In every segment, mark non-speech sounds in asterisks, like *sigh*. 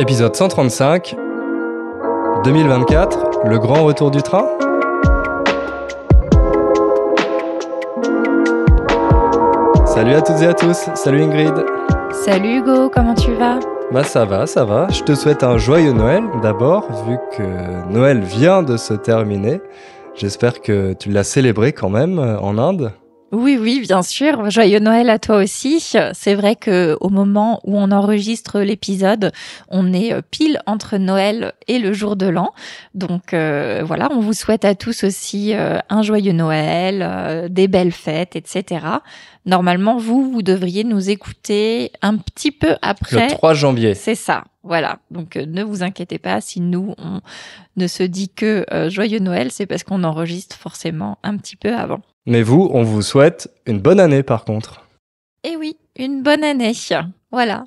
Épisode 135 2024, le grand retour du train Salut à toutes et à tous, salut Ingrid Salut Hugo, comment tu vas Bah ça va, ça va. Je te souhaite un joyeux Noël d'abord, vu que Noël vient de se terminer. J'espère que tu l'as célébré quand même euh, en Inde. Oui, oui, bien sûr. Joyeux Noël à toi aussi. C'est vrai que au moment où on enregistre l'épisode, on est euh, pile entre Noël et le jour de l'an. Donc euh, voilà, on vous souhaite à tous aussi euh, un joyeux Noël, des belles fêtes, etc. Normalement, vous, vous devriez nous écouter un petit peu après. Le 3 janvier. C'est ça. Voilà. Donc, euh, ne vous inquiétez pas si nous, on ne se dit que euh, joyeux Noël, c'est parce qu'on enregistre forcément un petit peu avant. Mais vous, on vous souhaite une bonne année par contre. Eh oui une bonne année. Voilà.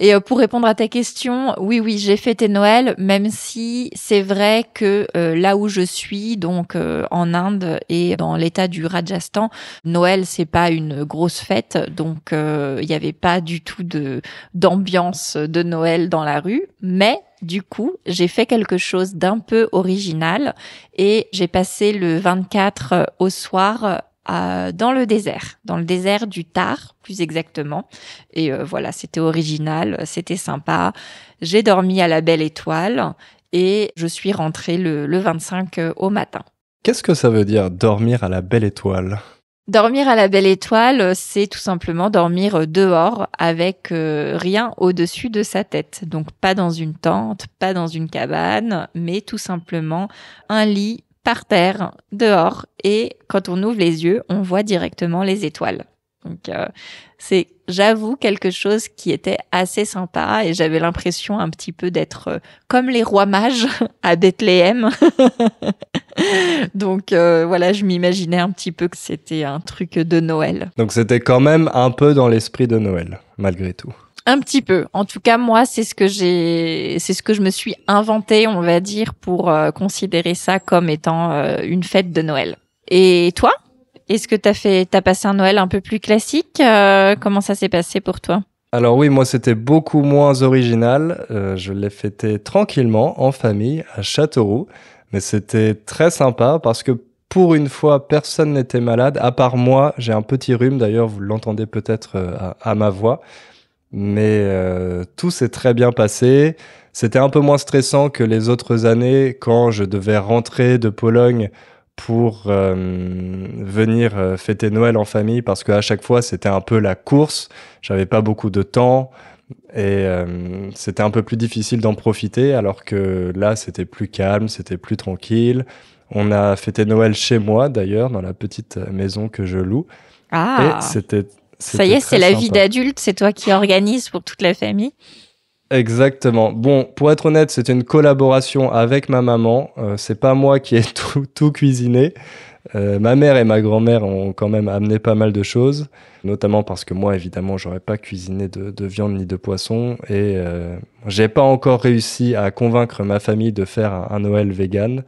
Et euh, pour répondre à ta question, oui, oui, j'ai fêté Noël, même si c'est vrai que euh, là où je suis, donc euh, en Inde et dans l'État du Rajasthan, Noël c'est pas une grosse fête, donc il y avait pas du tout de d'ambiance de Noël dans la rue, mais du coup, j'ai fait quelque chose d'un peu original et j'ai passé le 24 au soir euh, dans le désert, dans le désert du Tar plus exactement. Et euh, voilà, c'était original, c'était sympa. J'ai dormi à la Belle Étoile et je suis rentrée le, le 25 euh, au matin. Qu'est-ce que ça veut dire dormir à la Belle Étoile Dormir à la belle étoile, c'est tout simplement dormir dehors avec rien au-dessus de sa tête. Donc pas dans une tente, pas dans une cabane, mais tout simplement un lit par terre, dehors, et quand on ouvre les yeux, on voit directement les étoiles. Donc euh, c'est, j'avoue, quelque chose qui était assez sympa et j'avais l'impression un petit peu d'être euh, comme les rois mages *laughs* à Bethléem. *laughs* Donc euh, voilà, je m'imaginais un petit peu que c'était un truc de Noël. Donc c'était quand même un peu dans l'esprit de Noël, malgré tout un petit peu. En tout cas, moi, c'est ce que j'ai, c'est ce que je me suis inventé, on va dire, pour euh, considérer ça comme étant euh, une fête de Noël. Et toi, est-ce que t'as fait, t'as passé un Noël un peu plus classique euh, Comment ça s'est passé pour toi alors oui, moi c'était beaucoup moins original. je l'ai fêté tranquillement en famille à Châteauroux, mais c'était très sympa parce que pour une fois, personne n'était malade, à part moi. J'ai un petit rhume, d'ailleurs, vous l'entendez peut-être à, ma voix mais euh, tout s'est très bien passé. C'était un peu moins stressant que les autres années quand je devais rentrer de Pologne pour euh, venir euh, fêter Noël en famille parce qu'à chaque fois c'était un peu la course, j'avais pas beaucoup de temps et c'était un peu plus difficile d'en profiter alors que là c'était plus calme, c'était plus tranquille. On a fêté Noël chez moi d'ailleurs dans la petite maison que je loue. Et ah! c'était ça y est, c'est la vie d'adulte, c'est toi qui organise pour toute la famille. Exactement. Bon, pour être honnête, c'est une collaboration avec ma maman. Euh, c'est pas moi qui ai *laughs* tout, cuisiné. Euh, ma mère et ma grand-mère ont quand même amené pas mal de choses, notamment parce que moi, évidemment, j'aurais pas cuisiné de, viande ni de poisson. Et euh, j'ai pas encore réussi à convaincre ma famille de faire un, un Noël vegan.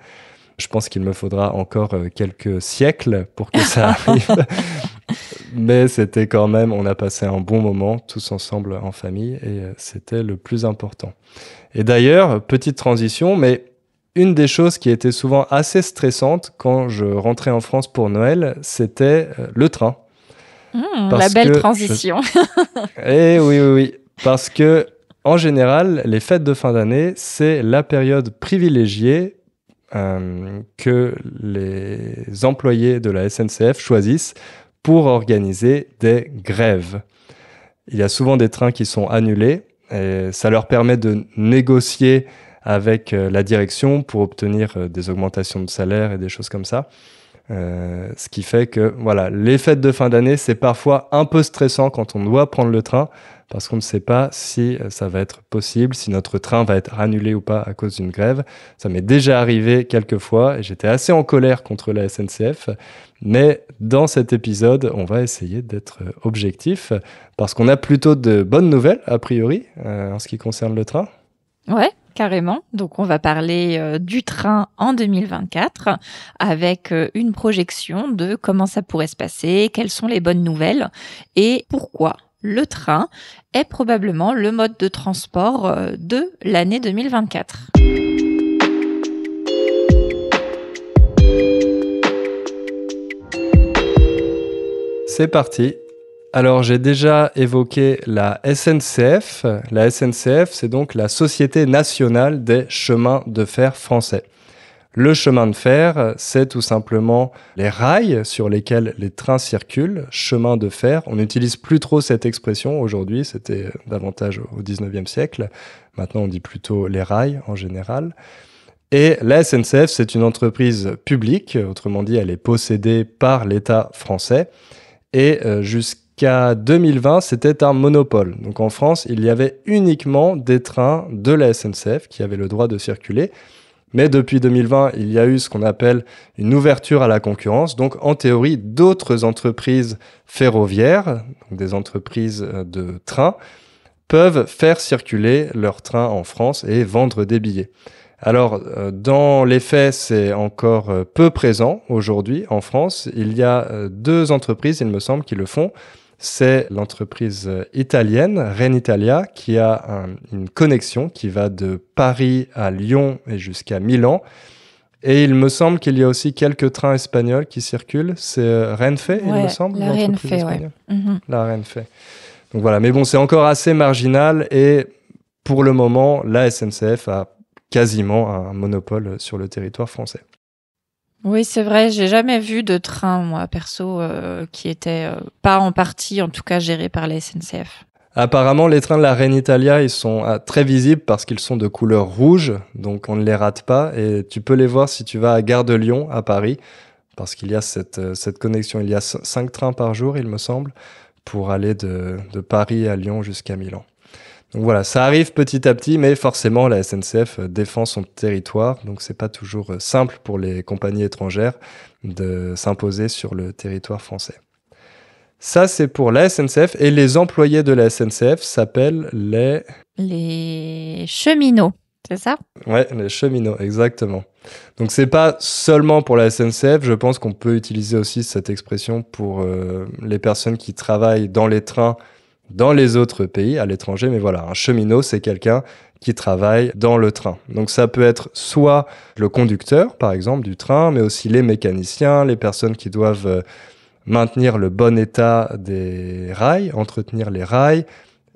Je pense qu'il me faudra encore quelques siècles pour que ça *laughs* arrive. Mais c'était quand même, on a passé un bon moment tous ensemble en famille et euh, c'était le plus important. Et d'ailleurs, petite transition, mais une des choses qui était souvent assez stressante quand je rentrais en France pour Noël, c'était euh, le train. Mmh, la belle transition. et *laughs* Eh oui, oui, oui. Parce que, en général, les fêtes de fin d'année, c'est la période privilégiée euh, que les employés de la SNCF choisissent pour organiser des grèves. Il y a souvent des trains qui sont annulés et ça leur permet de négocier avec euh, la direction pour obtenir euh, des augmentations de salaire et des choses comme ça. Euh, ce qui fait que voilà, les fêtes de fin d'année, c'est parfois un peu stressant quand on doit prendre le train parce qu'on ne sait pas si euh, ça va être possible, si notre train va être annulé ou pas à cause d'une grève. Ça m'est déjà arrivé quelques fois et j'étais assez en colère contre la SNCF. Mais dans cet épisode, on va essayer d'être euh, objectif parce qu'on a plutôt de bonnes nouvelles, a priori, euh, en ce qui concerne le train. Ouais, carrément. Donc on va parler du train en 2024 avec une projection de comment ça pourrait se passer, quelles sont les bonnes nouvelles et pourquoi le train est probablement le mode de transport euh, de l'année 2024. C'est parti. Alors j'ai déjà évoqué la SNCF. La SNCF, c'est donc la Société nationale des chemins de fer français. Le chemin de fer, c'est tout simplement les rails sur lesquels les trains circulent, chemin de fer. On n'utilise plus trop cette expression aujourd'hui, c'était davantage au 19e siècle. Maintenant, on dit plutôt les rails en général. Et la SNCF, c'est une entreprise publique, autrement dit, elle est possédée par l'État français. Et euh, jusqu'à 2020, c'était un monopole. Donc en France, il y avait uniquement des trains de la SNCF qui avaient le droit de circuler. Mais depuis 2020, il y a eu ce qu'on appelle une ouverture à la concurrence. Donc, en théorie, d'autres entreprises ferroviaires, donc des entreprises euh, de trains, peuvent faire circuler leurs trains en France et vendre des billets. Alors, euh, dans les faits, c'est encore euh, peu présent aujourd'hui en France. Il y a deux entreprises, il me semble, qui le font c'est l'entreprise euh, italienne, Renitalia, qui a une connexion qui va de Paris à Lyon et jusqu'à Milan. Et il me semble qu'il y a aussi quelques trains espagnols qui circulent. C'est euh, Renfe, il me semble. La Renfe, oui. Mhm. La Renfe. Donc voilà, mais bon, c'est encore assez marginal et pour le moment, la SNCF a quasiment un monopole sur le territoire français. Oui, c'est vrai. J'ai jamais vu de train, moi, perso, euh, qui était euh, pas en partie, en tout cas, géré par la SNCF. Apparemment, les trains de la Reine Italia, ils sont ah, très visibles parce qu'ils sont de couleur rouge, donc on ne les rate pas. Et tu peux les voir si tu vas à Gare de Lyon, à Paris, parce qu'il y a cette, euh, cette connexion. Il y a cinq trains par jour, il me semble, pour aller de Paris à Lyon jusqu'à Milan. Donc voilà, ça arrive petit à petit, mais forcément la SNCF euh, défend son territoire, donc c'est pas toujours euh, simple pour les compagnies étrangères de s'imposer sur le territoire français. Ça, c'est pour la SNCF et les employés de la SNCF s'appellent les... Les cheminots, c'est ça Ouais, les cheminots, exactement. Donc c'est pas seulement pour la SNCF, je pense qu'on peut utiliser aussi cette expression pour euh, les personnes qui travaillent dans les trains dans les autres pays, à l'étranger. Mais voilà, un cheminot, c'est quelqu'un qui travaille dans le train. Donc ça peut être soit le conducteur, par exemple, du train, mais aussi les mécaniciens, les personnes qui doivent euh, maintenir le bon état des rails, entretenir les rails,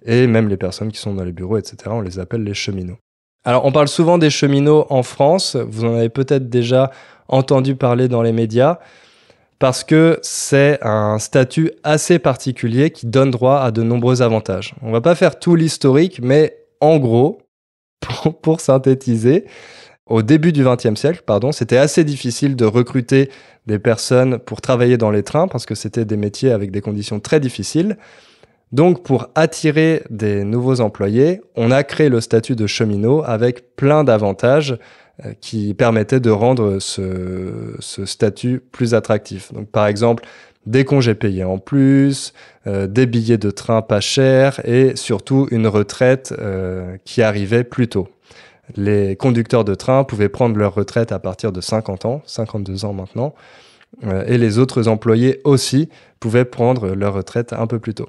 et même les personnes qui sont dans les bureaux, etc. On les appelle les cheminots. Alors on parle souvent des cheminots en France, vous en avez peut-être déjà entendu parler dans les médias parce que c'est un statut assez particulier qui donne droit à de nombreux avantages. On va pas faire tout l'historique, mais en gros, *laughs* pour, synthétiser, au début du XXe siècle, pardon, c'était assez difficile de recruter des personnes pour travailler dans les trains parce que c'était des métiers avec des conditions très difficiles. Donc, pour attirer des nouveaux employés, on a créé le statut de cheminot avec plein d'avantages euh, qui permettait de rendre ce, statut plus attractif. Donc, par exemple, des congés payés en plus, euh, des billets de train pas chers et surtout une retraite euh, qui arrivait plus tôt. Les conducteurs de train pouvaient prendre leur retraite à partir de 50 ans, 52 ans maintenant, et les autres employés aussi pouvaient prendre leur retraite un peu plus tôt.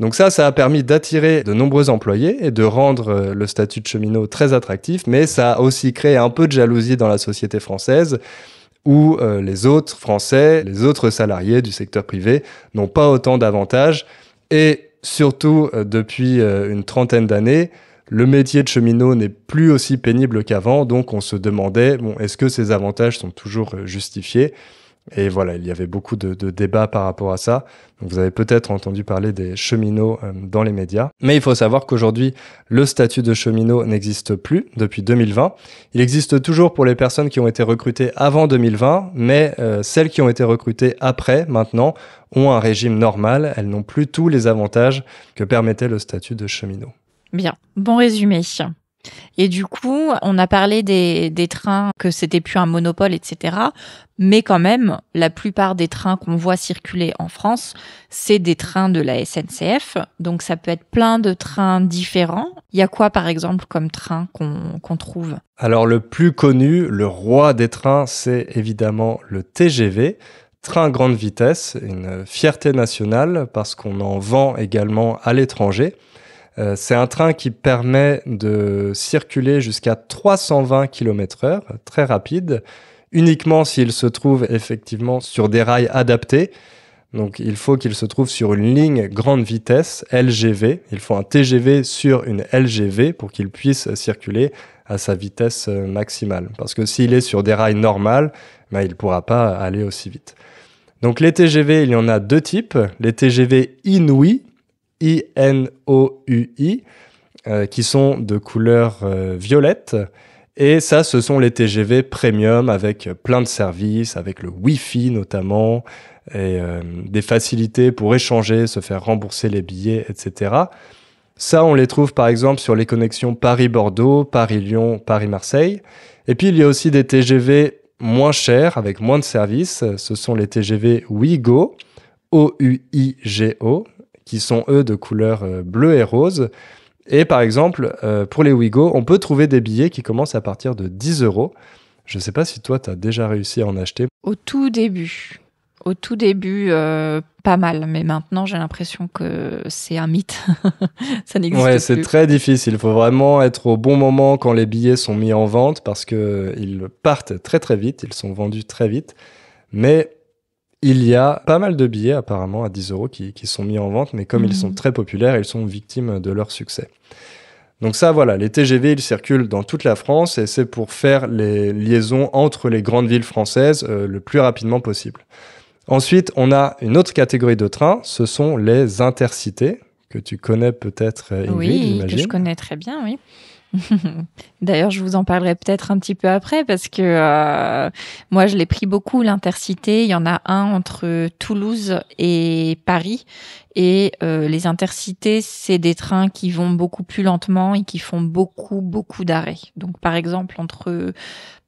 Donc ça, ça a permis d'attirer de nombreux employés et de rendre euh, le statut de cheminot très attractif, mais ça a aussi créé un peu de jalousie dans la société française où euh, les autres Français, les autres salariés du secteur privé n'ont pas autant d'avantages. Et surtout, euh, depuis une trentaine d'années, le métier de cheminot n'est plus aussi pénible qu'avant, donc on se demandait, est-ce que ces avantages sont toujours justifiés et voilà, il y avait beaucoup de, débats par rapport à ça. vous avez peut-être entendu parler des cheminots euh, dans les médias. Mais il faut savoir qu'aujourd'hui, le statut de cheminot n'existe plus depuis 2020. Il existe toujours pour les personnes qui ont été recrutées avant 2020, mais euh, celles qui ont été recrutées après, maintenant, ont un régime normal. Elles n'ont plus tous les avantages que permettait le statut de cheminot. Bien, bon résumé. Et du coup, on a parlé des, trains, que c'était plus un monopole, etc. Mais quand même, la plupart des trains qu'on voit circuler en France, c'est des trains de la SNCF. Donc ça peut être plein de trains différents. Il y a quoi, par exemple, comme train qu'on trouve Alors le plus connu, le roi des trains, c'est évidemment le TGV train grande vitesse, une fierté nationale parce qu'on en vend également à l'étranger. Euh, c'est un train qui permet de circuler jusqu'à 320 km/h, très rapide, uniquement s'il se trouve effectivement sur des rails adaptés. Donc il faut qu'il se trouve sur une ligne grande vitesse LGV. Il faut un TGV sur une LGV pour qu'il puisse circuler à sa vitesse euh, maximale. Parce que s'il est sur des rails normales, ben, il ne pourra pas aller aussi vite. Donc les TGV, il y en a deux types. Les TGV inouïs, I-N-O-U-I, euh, qui sont de couleur euh, violette. Et ça, ce sont les TGV premium avec plein de services, avec le Wi-Fi notamment, et euh, des facilités pour échanger, se faire rembourser les billets, etc. Ça, on les trouve par exemple sur les connexions Paris-Bordeaux, Paris-Lyon, Paris-Marseille. Et puis, il y a aussi des TGV moins chers, avec moins de services. Ce sont les TGV Ouigo, O-U-I-G-O, qui sont eux de couleur euh, bleue et rose. Et par exemple, euh, pour les Wigo, on peut trouver des billets qui commencent à partir de 10 euros. Je ne sais pas si toi, tu as déjà réussi à en acheter. Au tout début. Au tout début, euh, pas mal, mais maintenant j'ai l'impression que c'est un mythe. *laughs* Ça n'existe plus. c'est très difficile. Il faut vraiment être au bon moment quand les billets sont mis en vente parce qu'ils partent très très vite, ils sont vendus très vite. Mais il y a pas mal de billets apparemment à 10 euros qui, sont mis en vente, mais comme ils mhm. sont très populaires, ils sont victimes de leur succès. Donc ça, voilà, les TGV, ils circulent dans toute la France et c'est pour faire les liaisons entre les grandes villes françaises euh, le plus rapidement possible. Ensuite, on a une autre catégorie de trains, ce sont les intercités, que tu connais peut-être, euh, Oui, que je connais très bien, oui. *laughs* D'ailleurs, je vous en parlerai peut-être un petit peu après parce que euh, moi, je l'ai pris beaucoup, l'intercité. Il y en a un entre Toulouse et Paris. Et euh, les intercités, c'est des trains qui vont beaucoup plus lentement et qui font beaucoup, beaucoup d'arrêts. Donc, par exemple, entre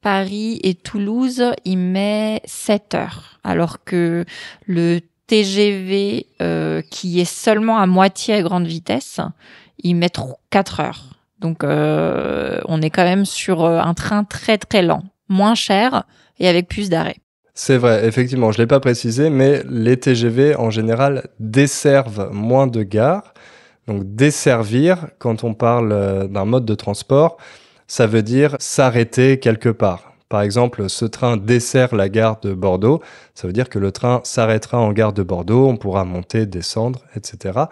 Paris et Toulouse, il met 7 heures. Alors que le TGV, euh, qui est seulement à moitié à grande vitesse, il met 4 heures. Donc euh, on est quand même sur euh, un train très très lent, moins cher et avec plus d'arrêts. C'est vrai, effectivement, je ne l'ai pas précisé, mais les TGV en général desservent moins de gares. Donc desservir, quand on parle euh, d'un mode de transport, ça veut dire s'arrêter quelque part. Par exemple, ce train dessert la gare de Bordeaux, ça veut dire que le train s'arrêtera en gare de Bordeaux, on pourra monter, descendre, etc.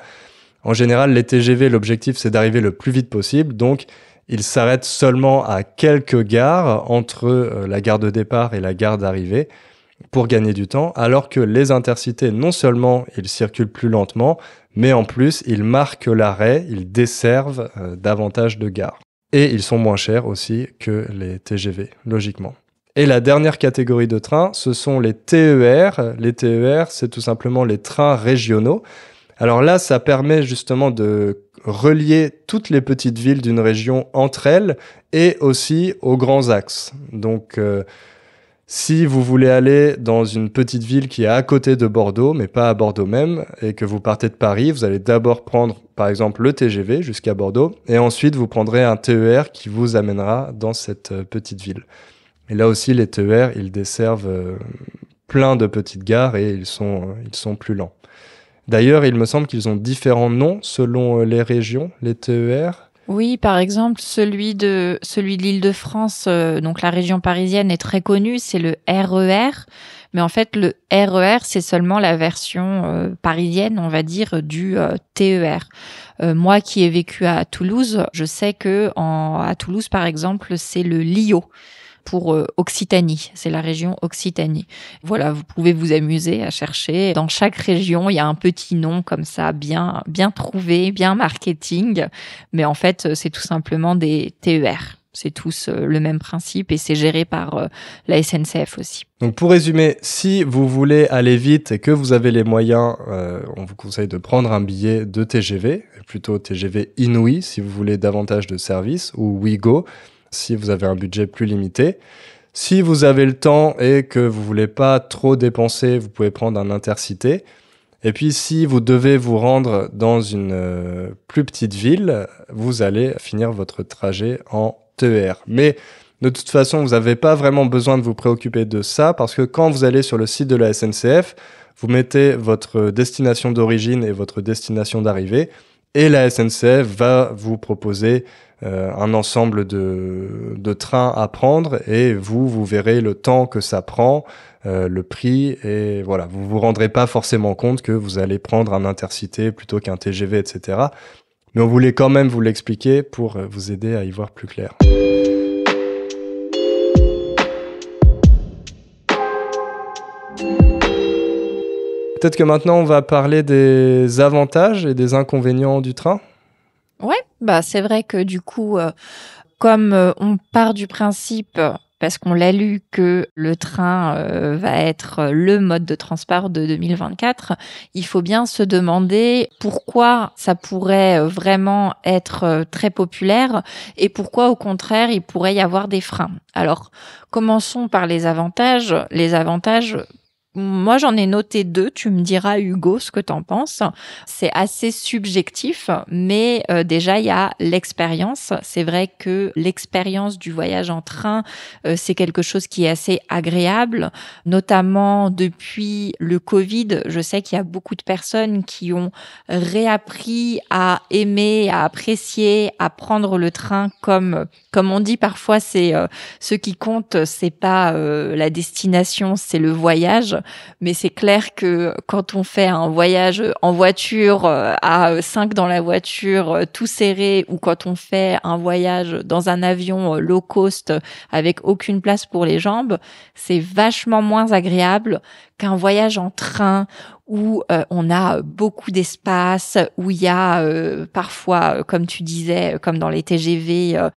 En général, les TGV, l'objectif, c'est d'arriver le plus vite possible. Donc, ils s'arrêtent seulement à quelques gares entre euh, la gare de départ et la gare d'arrivée pour gagner du temps, alors que les intercités, non seulement ils circulent plus lentement, mais en plus ils marquent l'arrêt, ils desservent euh, davantage de gares. Et ils sont moins chers aussi que les TGV, logiquement. Et la dernière catégorie de trains, ce sont les TER. Les TER, c'est tout simplement les trains régionaux. Alors là, ça permet justement de relier toutes les petites villes d'une région entre elles et aussi aux grands axes. Donc euh, si vous voulez aller dans une petite ville qui est à côté de Bordeaux, mais pas à Bordeaux même, et que vous partez de Paris, vous allez d'abord prendre par exemple le TGV jusqu'à Bordeaux, et ensuite vous prendrez un TER qui vous amènera dans cette euh, petite ville. Et là aussi, les TER, ils desservent euh, plein de petites gares et ils sont, ils sont plus lents. D'ailleurs, il me semble qu'ils ont différents noms selon euh, les régions, les TER. Oui, par exemple, celui de celui de l'Île-de-France, euh, donc la région parisienne est très connue, c'est le RER, e mais en fait le RER e c'est seulement la version euh, parisienne, on va dire du TER. moi qui ai vécu à Toulouse, je sais que à Toulouse par exemple, c'est le LIO pour euh, Occitanie. C'est la région Occitanie. Voilà, vous pouvez vous amuser à chercher. Dans chaque région, il y a un petit nom comme ça, bien, bien trouvé, bien marketing. Mais en fait, c'est tout simplement des TER. C'est tous euh, le même principe et c'est géré par euh, la SNCF aussi. Donc pour résumer, si vous voulez aller vite et que vous avez les moyens, on vous conseille de prendre un billet de TGV, plutôt TGV Inouï si vous voulez davantage de services, ou WeGo si vous avez un budget plus limité. Si vous avez le temps et que vous voulez pas trop dépenser, vous pouvez prendre un intercité. Et puis si vous devez vous rendre dans une euh, plus petite ville, vous allez finir votre trajet en TER. Mais de toute façon, vous n'avez pas vraiment besoin de vous préoccuper de ça parce que quand vous allez sur le site de la SNCF, vous mettez votre destination d'origine et votre destination d'arrivée et la SNCF va vous proposer euh, un ensemble de, de, trains à prendre et vous, vous verrez le temps que ça prend, euh, le prix et voilà, vous vous rendrez pas forcément compte que vous allez prendre un intercité plutôt qu'un TGV, etc. Mais on voulait quand même vous l'expliquer pour euh, vous aider à y voir plus clair. Peut-être que maintenant, on va parler des avantages et des inconvénients du train. Ouais, bah c'est vrai que du coup, euh, comme euh, on part du principe parce qu'on l'a lu que le train euh, va être le mode de transport de 2024, il faut bien se demander pourquoi ça pourrait vraiment être très populaire et pourquoi au contraire il pourrait y avoir des freins. Alors commençons par les avantages. Les avantages moi, j'en ai noté deux. Tu me diras, Hugo, ce que t'en penses. C'est assez subjectif, mais euh, déjà, il y a l'expérience. C'est vrai que l'expérience du voyage en train, euh, c'est quelque chose qui est assez agréable, notamment depuis le Covid. Je sais qu'il y a beaucoup de personnes qui ont réappris à aimer, à apprécier, à prendre le train comme, comme on dit parfois, c'est euh, ce qui compte, c'est pas la destination, c'est le voyage mais c'est clair que quand on fait un voyage en voiture euh, à 5 euh, dans la voiture euh, tout serré ou quand on fait un voyage dans un avion low cost avec aucune place pour les jambes, c'est vachement moins agréable qu'un voyage en train où on a beaucoup d'espace, où il y a parfois, comme tu disais, comme dans les TGV,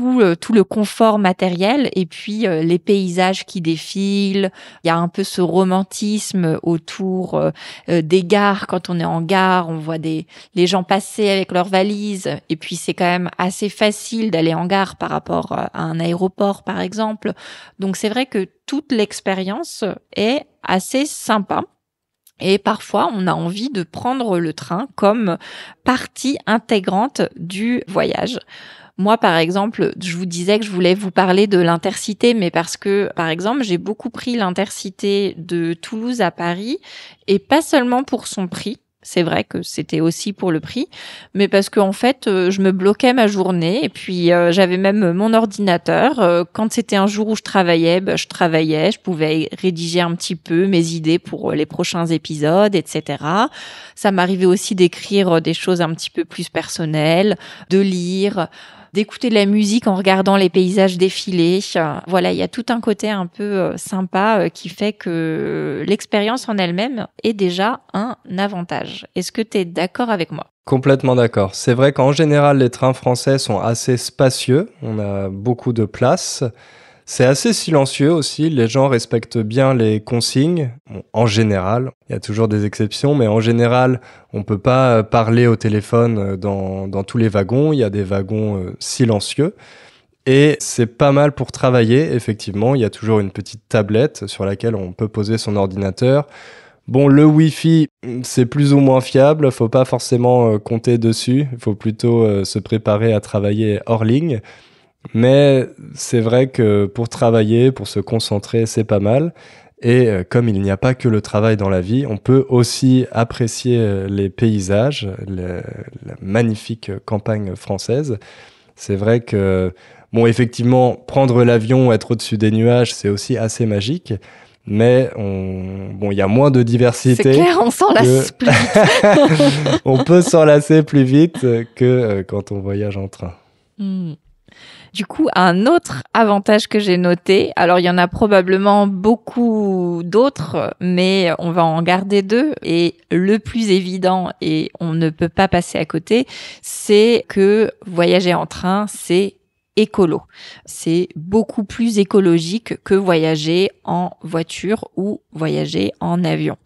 euh, tout, le confort matériel et puis euh, les paysages qui défilent. Il y a un peu ce romantisme autour euh, des gares. Quand on est en gare, on voit des, les gens passer avec leurs valises. Et puis c'est quand même assez facile d'aller en gare par rapport à un aéroport, par exemple. Donc c'est vrai que toute l'expérience est assez sympa. Et parfois, on a envie de prendre le train comme partie intégrante du voyage. Moi, par exemple, je vous disais que je voulais vous parler de l'intercité, mais parce que, par exemple, j'ai beaucoup pris l'intercité de Toulouse à Paris, et pas seulement pour son prix, c'est vrai que c'était aussi pour le prix, mais parce qu'en en fait, euh, je me bloquais ma journée et puis euh, j'avais même mon ordinateur. Euh, quand c'était un jour où je travaillais, bah, je travaillais, je pouvais rédiger un petit peu mes idées pour les prochains épisodes, etc. Ça m'arrivait aussi d'écrire des choses un petit peu plus personnelles, de lire d'écouter de la musique en regardant les paysages défiler. Euh, voilà, il y a tout un côté un peu euh, sympa euh, qui fait que l'expérience en elle-même est déjà un avantage. Est-ce que tu es d'accord avec moi Complètement d'accord. C'est vrai qu'en général, les trains français sont assez spacieux. On a beaucoup de place. C'est assez silencieux aussi, les gens respectent bien les consignes, en général, il y a toujours des exceptions, mais en général, on ne peut pas euh, parler au téléphone euh, dans, tous les wagons, il y a des wagons euh, silencieux. Et c'est pas mal pour travailler, effectivement, il y a toujours une petite tablette sur laquelle on peut poser son ordinateur. Bon, le Wi-Fi, c'est plus ou moins fiable, faut pas forcément compter dessus, il faut plutôt se préparer à travailler hors ligne. Mais c'est vrai que pour travailler, pour se concentrer, c'est pas mal. Et euh, comme il n'y a pas que le travail dans la vie, on peut aussi apprécier euh, les paysages, la magnifique campagne française. C'est vrai que, bon, effectivement, prendre l'avion, être au-dessus des nuages, c'est aussi assez magique. Mais bon, il y a moins de diversité. C'est clair, on s'enlace plus vite. *laughs* on peut s'enlacer plus vite que euh, quand on voyage en train. Hmm du coup un autre avantage que j'ai noté. Alors il y en a probablement beaucoup d'autres, mais on va en garder deux. Et le plus évident, et on ne peut pas passer à côté, c'est que voyager en train, c'est écolo. C'est beaucoup plus écologique que voyager en voiture ou voyager en avion.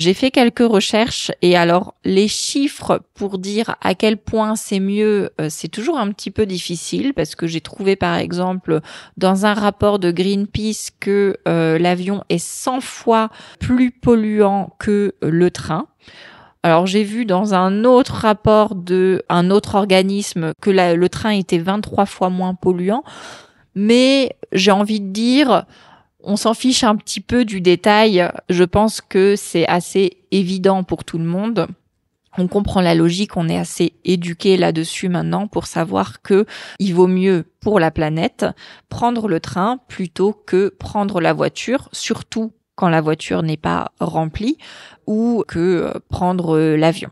J'ai fait quelques recherches et alors les chiffres pour dire à quel point c'est mieux, euh, c'est toujours un petit peu difficile parce que j'ai trouvé par exemple dans un rapport de Greenpeace que euh, l'avion est 100 fois plus polluant que le train. Alors j'ai vu dans un autre rapport de un autre organisme que le train était 23 fois moins polluant, mais j'ai envie de dire on s'en fiche un petit peu du détail. Je pense que c'est assez évident pour tout le monde. On comprend la logique, on est assez éduqué là-dessus maintenant pour savoir que il vaut mieux pour la planète prendre le train plutôt que prendre la voiture, surtout quand la voiture n'est pas remplie ou que euh, prendre euh, l'avion.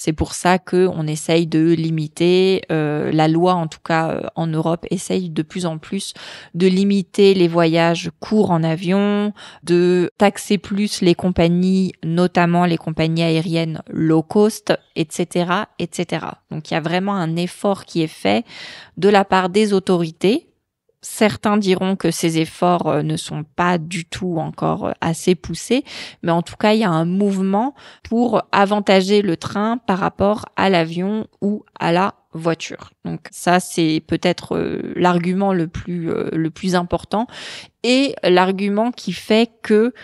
C'est pour ça que on essaye de limiter. Euh, la loi, en tout cas euh, en Europe, essaye de plus en plus de limiter les voyages courts en avion, de taxer plus les compagnies, notamment les compagnies aériennes low cost, etc., etc. Donc il y a vraiment un effort qui est fait de la part des autorités Certains diront que ces efforts euh, ne sont pas du tout encore euh, assez poussés, mais en tout cas, il y a un mouvement pour avantager le train par rapport à l'avion ou à la voiture. Donc ça, c'est peut-être euh, l'argument le plus, le plus important et l'argument qui fait que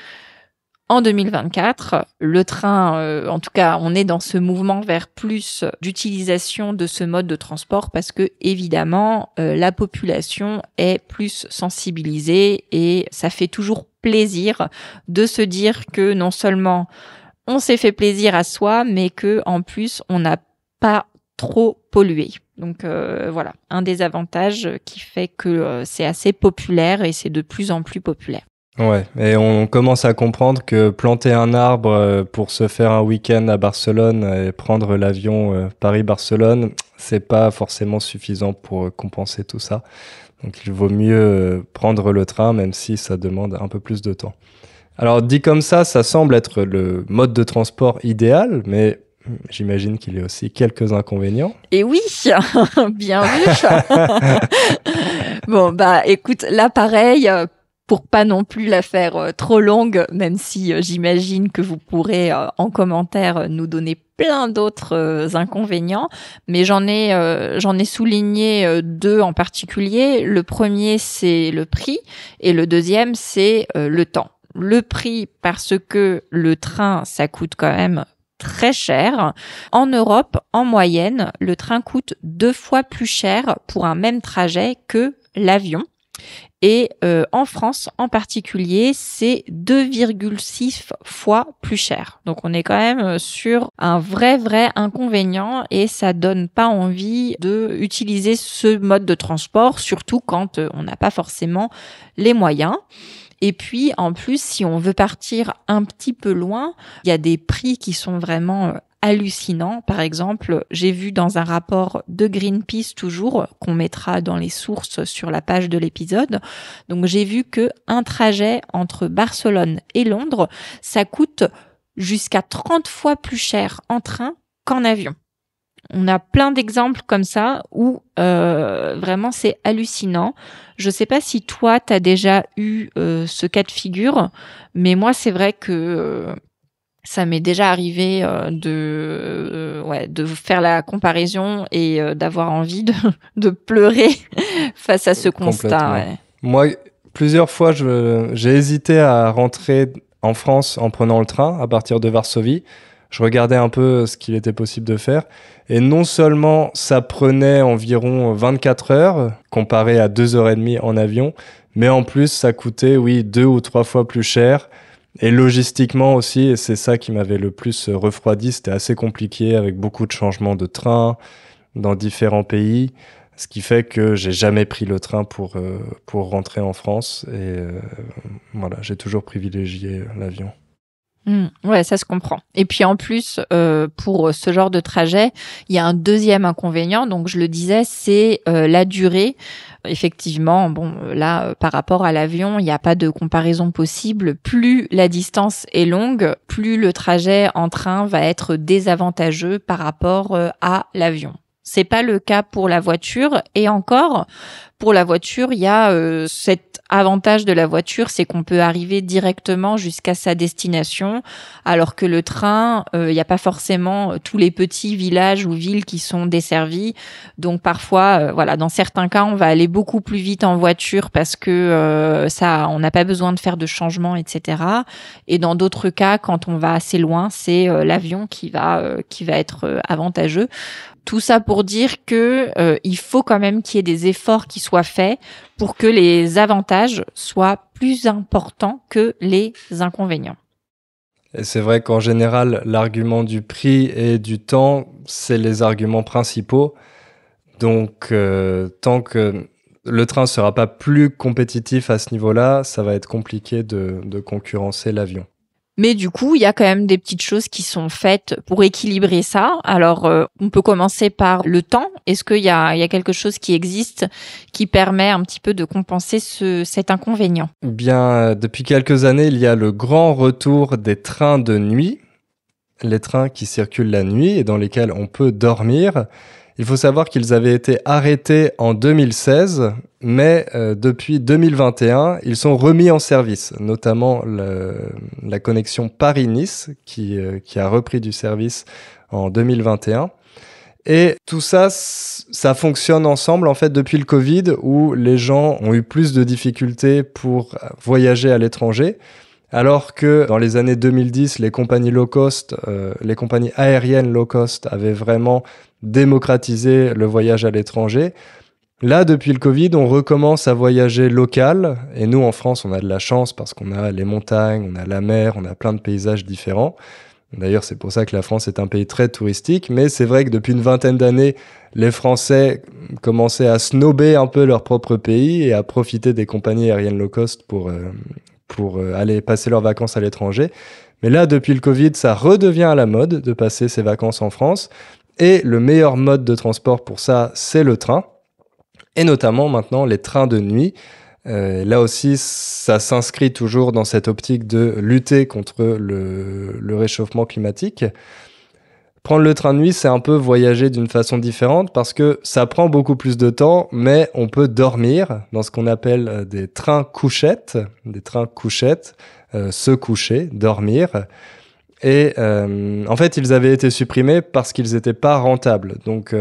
en 2024, le train, euh, en tout cas, on est dans ce mouvement vers plus d'utilisation de ce mode de transport parce que, évidemment, euh, la population est plus sensibilisée et ça fait toujours plaisir de se dire que non seulement on s'est fait plaisir à soi, mais que, en plus, on n'a pas trop pollué. Donc euh, voilà, un des avantages qui fait que c'est assez populaire et c'est de plus en plus populaire. Ouais, et on commence à comprendre que planter un arbre euh, pour se faire un week-end à Barcelone et prendre l'avion euh, Paris-Barcelone, c'est pas forcément suffisant pour euh, compenser tout ça. Donc il vaut mieux prendre le train, même si ça demande un peu plus de temps. Alors dit comme ça, ça semble être le mode de transport idéal, mais J'imagine qu'il y a aussi quelques inconvénients. Et oui, *laughs* bien vu. *laughs* bon, bah écoute, là pareil, pour pas non plus la faire euh, trop longue, même si euh, j'imagine que vous pourrez euh, en commentaire nous donner plein d'autres inconvénients, mais j'en ai j'en ai souligné deux en particulier. Le premier c'est le prix et le deuxième c'est le temps. Le prix parce que le train ça coûte quand même très cher. En Europe, en moyenne, le train coûte deux fois plus cher pour un même trajet que l'avion. Et euh, en France en particulier, c'est 2,6 fois plus cher. Donc on est quand même euh, sur un vrai vrai inconvénient et ça donne pas envie de utiliser ce mode de transport, surtout quand euh, on n'a pas forcément les moyens. Et puis, en plus, si on veut partir un petit peu loin, il y a des prix qui sont vraiment hallucinant. Par exemple, j'ai vu dans un rapport de Greenpeace toujours qu'on mettra dans les sources sur la page de l'épisode. Donc j'ai vu que un trajet entre Barcelone et Londres, ça coûte jusqu'à 30 fois plus cher en train qu'en avion. On a plein d'exemples comme ça où euh, vraiment c'est hallucinant. Je sais pas si toi t'as déjà eu euh, ce cas de figure, mais moi c'est vrai que euh, ça m'est déjà arrivé euh, de euh, ouais, de faire la comparaison et euh, d'avoir envie de, *laughs* pleurer *laughs* face à ce constat. Moi, plusieurs fois, j'ai hésité à rentrer en France en prenant le train à partir de Varsovie. Je regardais un peu ce qu'il était possible de faire. Et non seulement ça prenait environ 24 heures, comparé à 2 h et en avion, mais en plus ça coûtait, oui, deux ou trois fois plus cher et logistiquement aussi, et c'est ça qui m'avait le plus euh, refroidi, c'était assez compliqué avec beaucoup de changements de train dans différents pays, ce qui fait que j'ai jamais pris le train pour, euh, pour rentrer en France et euh, voilà, j'ai toujours privilégié l'avion. Mm. ouais, ça se comprend. Et puis en plus, euh, pour ce genre de trajet, il y a un deuxième inconvénient. Donc je le disais, c'est euh, la durée. Effectivement, bon, là, euh, par rapport à l'avion, il n'y a pas de comparaison possible. Plus la distance est longue, plus le trajet en train va être désavantageux par rapport à l'avion. C'est pas le cas pour la voiture. Et encore, pour la voiture, il y a euh, cet avantage de la voiture, c'est qu'on peut arriver directement jusqu'à sa destination, alors que le train, euh, il n'y a pas forcément euh, tous les petits villages ou villes qui sont desservis. Donc parfois, voilà, dans certains cas, on va aller beaucoup plus vite en voiture parce que ça, on n'a pas besoin de faire de changements, etc. Et dans d'autres cas, quand on va assez loin, c'est l'avion qui va qui va être avantageux. Tout ça pour dire que euh, il faut quand même qu'il y ait des efforts qui soient faits pour que les avantages soient plus importants que les inconvénients. Et c'est vrai qu'en général, l'argument du prix et du temps, c'est les arguments principaux. Donc, euh, tant que le train sera pas plus compétitif à ce niveau-là, ça va être compliqué de concurrencer l'avion. Mais du coup, il y a quand même des petites choses qui sont faites pour équilibrer ça. Alors, euh, on peut commencer par le temps. Est-ce qu'il y a, a quelque chose qui existe qui permet un petit peu de compenser cet inconvénient Bien, depuis quelques années, il y a le grand retour des trains de nuit, les trains qui circulent la nuit et dans lesquels on peut dormir. Il faut savoir qu'ils avaient été arrêtés en 2016, mais euh, depuis 2021, ils sont remis en service, notamment la connexion Paris-Nice, qui, euh, qui, a repris du service en 2021. Et tout ça, ça fonctionne ensemble en fait depuis le Covid où les gens ont eu plus de difficultés pour voyager à l'étranger. Alors que dans les années 2010, les compagnies low cost, euh, les compagnies aériennes low cost avaient vraiment démocratisé le voyage à l'étranger. Là, depuis le Covid, on recommence à voyager local. Et nous, en France, on a de la chance parce qu'on a les montagnes, on a la mer, on a plein de paysages différents. D'ailleurs, c'est pour ça que la France est un pays très touristique, mais c'est vrai que depuis une vingtaine d'années, les Français commençaient à snober un peu leur propre pays et à profiter des compagnies aériennes low cost pour, euh, pour euh, aller passer leurs vacances à l'étranger. Mais là, depuis le Covid, ça redevient à la mode de passer ses vacances en France. Et le meilleur mode de transport pour ça, c'est le train. Et notamment maintenant les trains de nuit. Euh, là aussi, ça s'inscrit toujours dans cette optique de lutter contre le réchauffement climatique. Prendre le train de nuit, c'est un peu voyager d'une façon différente parce que ça prend beaucoup plus de temps, mais on peut dormir dans ce qu'on appelle euh, des trains couchettes, des trains couchettes, euh, se coucher, dormir. Et euh, en fait, ils avaient été supprimés parce qu'ils n'étaient pas rentables. Donc,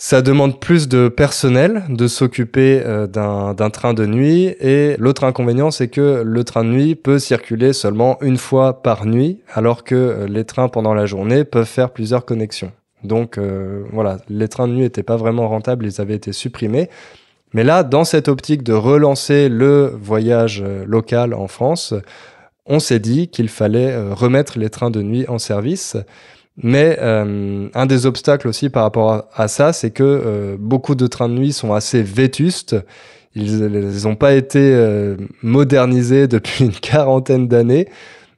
ça demande plus de personnel de s'occuper euh, d'un train de nuit et l'autre inconvénient c'est que le train de nuit peut circuler seulement une fois par nuit alors que euh, les trains pendant la journée peuvent faire plusieurs connexions. Donc euh, voilà, les trains de nuit n'étaient pas vraiment rentables, ils avaient été supprimés. Mais là, dans cette optique de relancer le voyage local en France, on s'est dit qu'il fallait remettre les trains de nuit en service. Mais euh, un des obstacles aussi par rapport à, ça, c'est que euh, beaucoup de trains de nuit sont assez vétustes. Ils n'ont pas été euh, modernisés *laughs* depuis une quarantaine d'années.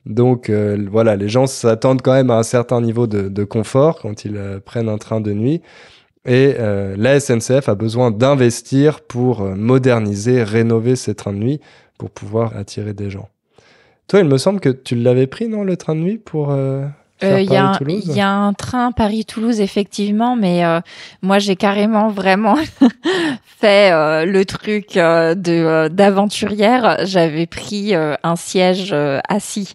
Donc voilà, les gens s'attendent quand même à un certain niveau de, de confort quand ils prennent un train de nuit. Et la SNCF a besoin d'investir pour moderniser, rénover ces trains de nuit pour pouvoir attirer des gens. Toi, il me semble que tu l'avais pris, non, le train de nuit pour... Euh, Il y, a un train Paris-Toulouse effectivement, mais euh, moi j'ai carrément *laughs* vraiment fait euh, le truc de d'aventurière. J'avais pris un siège assis.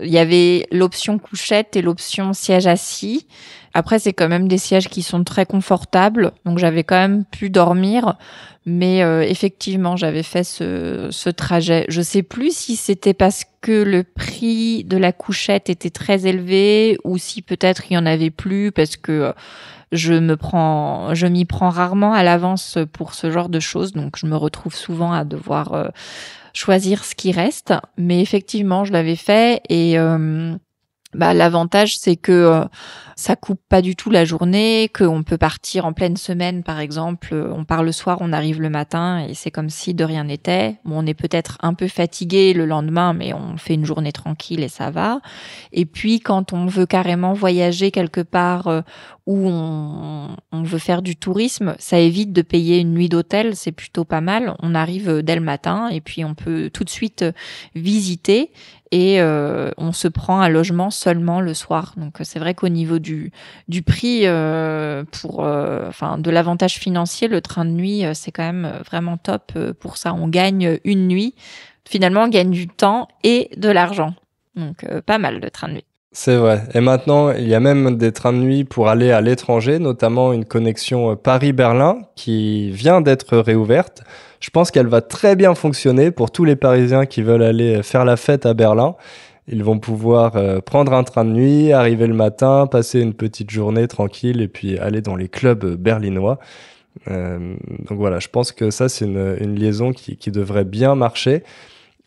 Il y avait l'option couchette et l'option siège assis. Après, c'est quand même des sièges qui sont très confortables, donc j'avais quand même pu dormir. Mais euh, effectivement, j'avais fait ce, trajet. Je sais plus si c'était parce que le prix de la couchette était très élevé ou si peut-être il y en avait plus parce que euh, je me prends, je m'y prends rarement à l'avance pour ce genre de choses, donc je me retrouve souvent à devoir euh, choisir ce qui reste. Mais effectivement, je l'avais fait et bah, l'avantage, c'est que euh, ça coupe pas du tout la journée, qu'on peut partir en pleine semaine, par exemple. Euh, on part le soir, on arrive le matin, et c'est comme si de rien n'était. on est peut-être un peu fatigué le lendemain, mais on fait une journée tranquille et ça va. Et puis, quand on veut carrément voyager quelque part euh, où on, veut faire du tourisme, ça évite de payer une nuit d'hôtel, c'est plutôt pas mal. On arrive euh, dès le matin et puis on peut tout de suite euh, visiter et euh, on se prend un logement seulement le soir. Donc c'est vrai qu'au niveau du, du prix pour enfin de l'avantage financier, le train de nuit c'est quand même vraiment top pour ça. On gagne une nuit, finalement on gagne du temps et de l'argent. Donc pas mal le train de nuit. C'est vrai. Et maintenant, il y a même des trains de nuit pour aller à l'étranger, notamment une connexion euh, Paris-Berlin qui vient d'être réouverte. Je pense qu'elle va très bien fonctionner pour tous les Parisiens qui veulent aller euh, faire la fête à Berlin. Ils vont pouvoir euh, prendre un train de nuit, arriver le matin, passer une petite journée tranquille et puis aller dans les clubs berlinois. donc voilà, je pense que ça, c'est une, liaison qui, qui devrait bien marcher.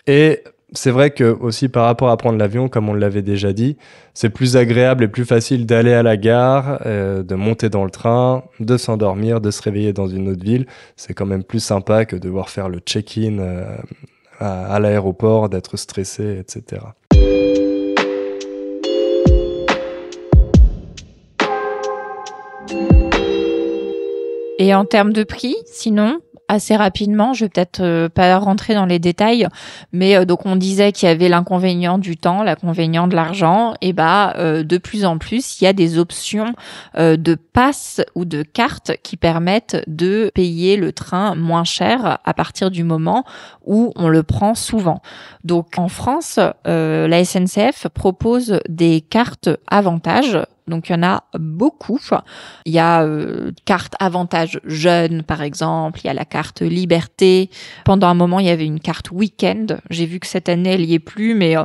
Et c'est vrai que aussi par rapport à prendre l'avion, comme on l'avait déjà dit, c'est plus agréable et plus facile d'aller à la gare, euh, de monter dans le train, de s'endormir, de se réveiller dans une autre ville. C'est quand même plus sympa que devoir faire le check-in euh, à l'aéroport, d'être stressé, etc. Et en termes de prix, sinon assez rapidement. Je vais peut-être euh, pas rentrer dans les détails, mais euh, donc on disait qu'il y avait l'inconvénient du temps, l'inconvénient de l'argent. Et bah euh, de plus en plus, il y a des options de passes ou de cartes qui permettent de payer le train moins cher à partir du moment où on le prend souvent. Donc en France, la SNCF propose des cartes avantages donc il y en a beaucoup. Il y a euh, carte avantage jeune par exemple, il y a la carte liberté. Pendant un moment, il y avait une carte week-end. J'ai vu que cette année, elle y est plus, mais euh,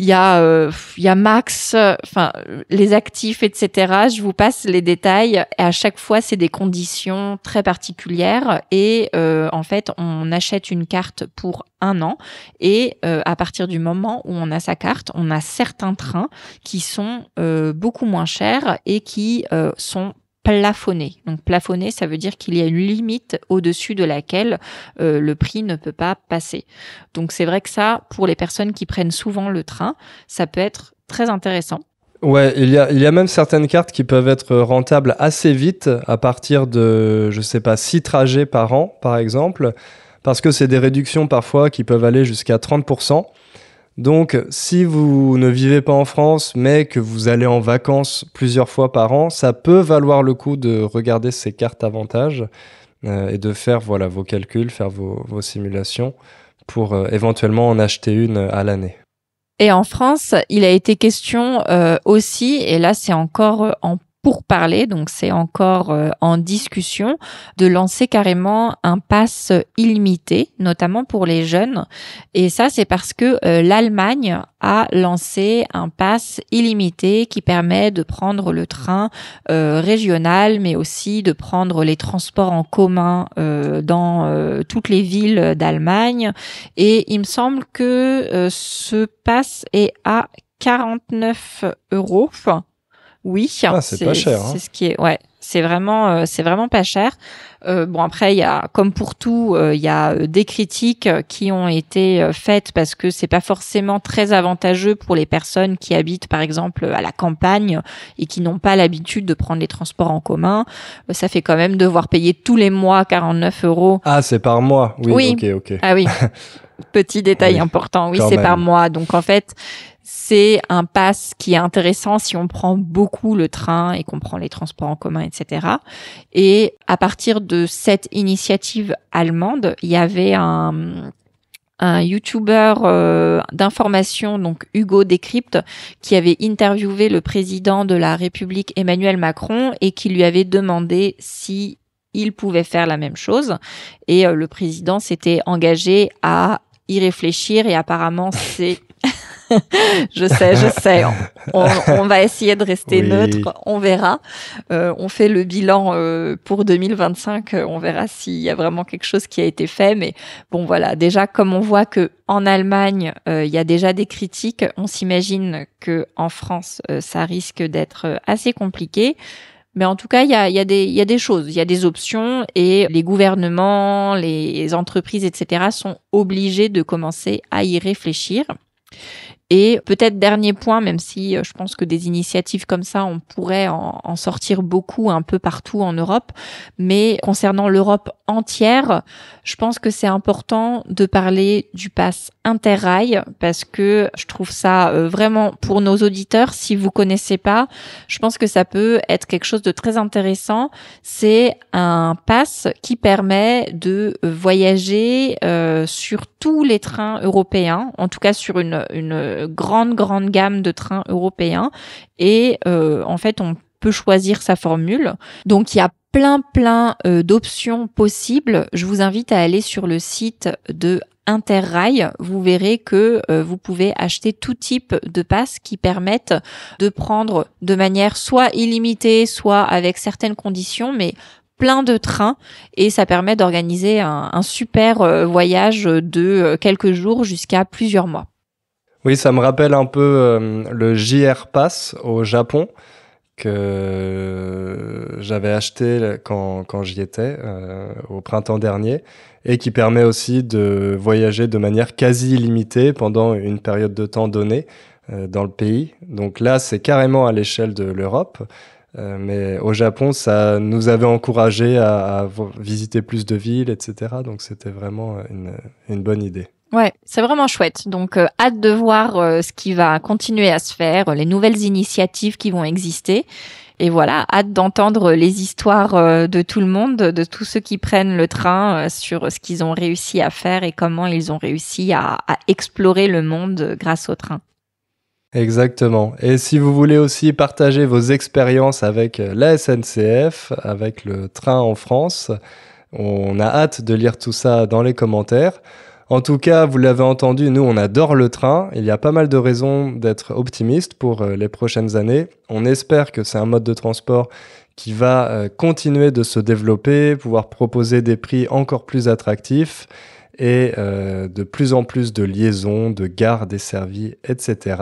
il y a euh, il y a Max, enfin les actifs, etc. Je vous passe les détails. Et à chaque fois, c'est des conditions très particulières. Et euh, en fait, on achète une carte pour un an. Et euh, à partir du moment où on a sa carte, on a certains trains qui sont beaucoup moins chers et qui sont plafonné. Donc plafonné, ça veut dire qu'il y a une limite au-dessus de laquelle euh, le prix ne peut pas passer. Donc c'est vrai que ça, pour les personnes qui prennent souvent le train, ça peut être très intéressant. Ouais, il y, a, même certaines cartes qui peuvent être rentables assez vite, à partir de, je sais pas, 6 trajets par an, par exemple, parce que c'est des réductions parfois qui peuvent aller jusqu'à 30%. Donc, si vous ne vivez pas en France, mais que vous allez en vacances plusieurs fois par an, ça peut valoir le coup de regarder ces cartes avantages euh, et de faire voilà, vos calculs, faire vos, simulations pour euh, éventuellement en acheter une euh, à l'année. Et en France, il a été question aussi, et là c'est encore en pour parler, donc c'est encore euh, en discussion, de lancer carrément un pass illimité, notamment pour les jeunes. Et ça, c'est parce que euh, l'Allemagne a lancé un pass illimité qui permet de prendre le train euh, régional, mais aussi de prendre les transports en commun dans toutes les villes d'Allemagne. Et il me semble que ce pass est à 49 euros. Oui, ah, hein. c'est ce qui est, ouais, c'est vraiment, euh, c'est vraiment pas cher. Euh, bon après, il y a, comme pour tout, euh, il y a des critiques qui ont été faites parce que c'est pas forcément très avantageux pour les personnes qui habitent, par exemple, à la campagne et qui n'ont pas l'habitude de prendre les transports en commun. ça fait quand même devoir payer tous les mois 49 euros. Ah, c'est par mois. Oui. oui. Ok, ok. Ah oui. *laughs* Petit détail important. Oui, c'est par mois. Donc en fait, c'est un pass qui est intéressant si on prend beaucoup le train et qu'on prend les transports en commun, etc. Et à partir de cette initiative allemande, il y avait un, un YouTuber euh, d'information, donc Hugo Décrypte, qui avait interviewé le président de la République Emmanuel Macron et qui lui avait demandé si il pouvait faire la même chose. Et euh, le président s'était engagé à y réfléchir et apparemment c'est *laughs* je sais, je sais. On, va essayer de rester neutre. On verra. Euh, on fait le bilan euh, pour 2025. On verra s'il y a vraiment quelque chose qui a été fait. Mais bon, voilà. Déjà, comme on voit que en Allemagne, euh, il y a déjà des critiques, on s'imagine que en France, ça risque d'être assez compliqué. Mais en tout cas, il y a, y a, des choses, il y a des options et les gouvernements, les entreprises, etc. sont obligés de commencer à y réfléchir. Et peut-être dernier point, même si euh, je pense que des initiatives comme ça, on pourrait en, sortir beaucoup un peu partout en Europe, mais concernant l'Europe entière, je pense que c'est important de parler du pass interrail parce que je trouve ça euh, vraiment pour nos auditeurs, si vous connaissez pas, je pense que ça peut être quelque chose de très intéressant. C'est un pass qui permet de voyager euh, sur tous les trains européens, en tout cas sur une, une grande, grande gamme de trains européens. Et euh, en fait, on peut choisir sa formule. Donc il y a plein plein euh, d'options possibles. Je vous invite à aller sur le site de Interrail, vous verrez que euh, vous pouvez acheter tout type de passes qui permettent de prendre de manière soit illimitée, soit avec certaines conditions, mais plein de trains et ça permet d'organiser un, super voyage de quelques jours jusqu'à plusieurs mois. Oui, ça me rappelle un peu euh, le JR Pass au Japon que j'avais acheté quand, quand j'y étais euh, au printemps dernier et qui permet aussi de voyager de manière quasi illimitée pendant une période de temps donnée euh, dans le pays. Donc là, c'est carrément à l'échelle de l'Europe. mais au Japon, ça nous avait encouragé à, visiter plus de villes, etc. Donc c'était vraiment une bonne idée. Ouais, c'est vraiment chouette. Donc euh, hâte de voir euh, ce qui va continuer à se faire, euh, les nouvelles initiatives qui vont exister. Et voilà, hâte d'entendre les histoires de tout le monde, de tous ceux qui prennent le train sur ce qu'ils ont réussi à faire et comment ils ont réussi à explorer le monde grâce au train. Exactement. Et si vous voulez aussi partager vos expériences avec la SNCF, avec le train en France, on a hâte de lire tout ça dans les commentaires. En tout cas, vous l'avez entendu, nous, on adore le train. Il y a pas mal de raisons d'être optimiste pour euh, les prochaines années. On espère que c'est un mode de transport qui va euh, continuer de se développer, pouvoir proposer des prix encore plus attractifs et euh, de plus en plus de liaisons, de gares desservies, etc.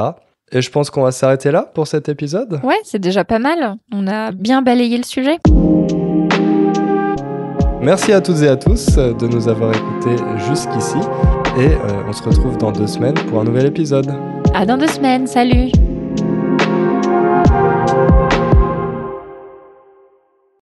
Et je pense qu'on va s'arrêter là pour cet épisode. Ouais, c'est déjà pas mal. On a bien balayé le sujet. Merci à toutes et à tous euh, de nous avoir écoutés jusqu'ici et euh, on se retrouve dans deux semaines pour un nouvel épisode. À dans deux semaines, salut